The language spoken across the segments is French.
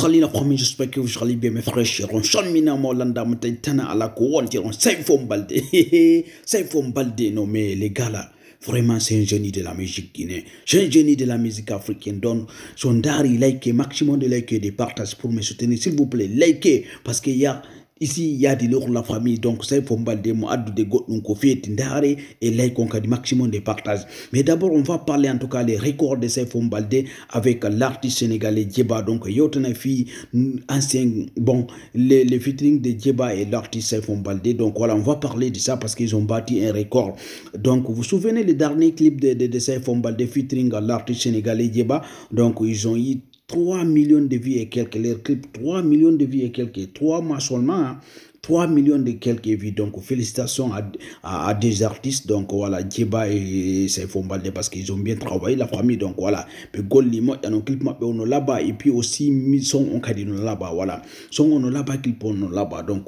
salina komin j'espère que vous jali bien. me fresh ron shon mina molanda landa mata tana ala ko c'est ron sai fom balde sai fom balde non mais les gars là vraiment c'est un génie de la musique guinéenne c'est un génie de la musique africaine donc son dari likez maximum de et des partages pour me soutenir s'il vous plaît likez parce qu'il y a ici il y yaadi lor la famille donc c'est il faut mbaldemo addude goɗɗum ko feeti ndare e ley kon kadi maximum de partage mais d'abord on va parler en tout cas les records de ça avec l'artiste sénégalais Djeba donc une fille ancien bon le, le featuring de Djeba et l'artiste ça donc voilà on va parler de ça parce qu'ils ont bâti un record donc vous vous souvenez le dernier clip de, de, de ça featuring l'artiste sénégalais Djeba donc ils ont eu 3 millions de vies et quelques, leur clips, 3 millions de vies et quelques, 3 mois seulement, 3 hein, millions de quelques vies, Donc, félicitations à, des artistes. Donc, voilà, Djeba et Saifon parce qu'ils ont bien travaillé la famille. Donc, voilà. Puis, Gol Limo, il y a un clip on là-bas. Et puis aussi, son on là-bas. Voilà. sont on là-bas, clip on là-bas. Donc,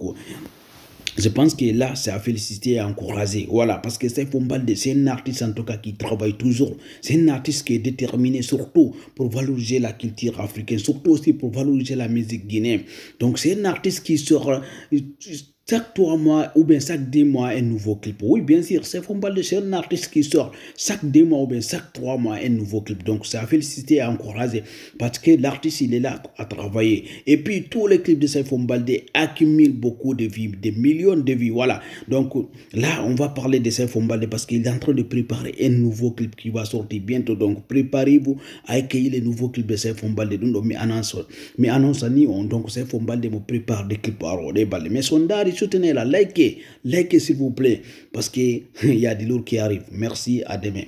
je pense que là, c'est à féliciter et à encourager. Voilà, parce que Saif c'est un artiste en tout cas qui travaille toujours. C'est un artiste qui est déterminé surtout pour valoriser la culture africaine, surtout aussi pour valoriser la musique guinéenne. Donc c'est un artiste qui sera chaque 3 mois ou bien chaque deux mois, un nouveau clip. Oui, bien sûr, c'est Balde c'est un artiste qui sort chaque deux mois ou bien chaque 3 mois un nouveau clip. Donc, ça à féliciter et à parce que l'artiste, il est là à travailler. Et puis, tous les clips de Saifon Balde accumulent beaucoup de vies, des millions de vies. Voilà. Donc, là, on va parler de Saifon Balde parce qu'il est en train de préparer un nouveau clip qui va sortir bientôt. Donc, préparez-vous à accueillir le nouveau clip de Saifon Balde. Donc, mais annonce, mais annonce, donc, Saifon Balde me prépare des clips à Balde. Mais son dare, soutenez-la, likez, likez s'il vous plaît, parce qu'il y a des lourds qui arrivent Merci, à demain.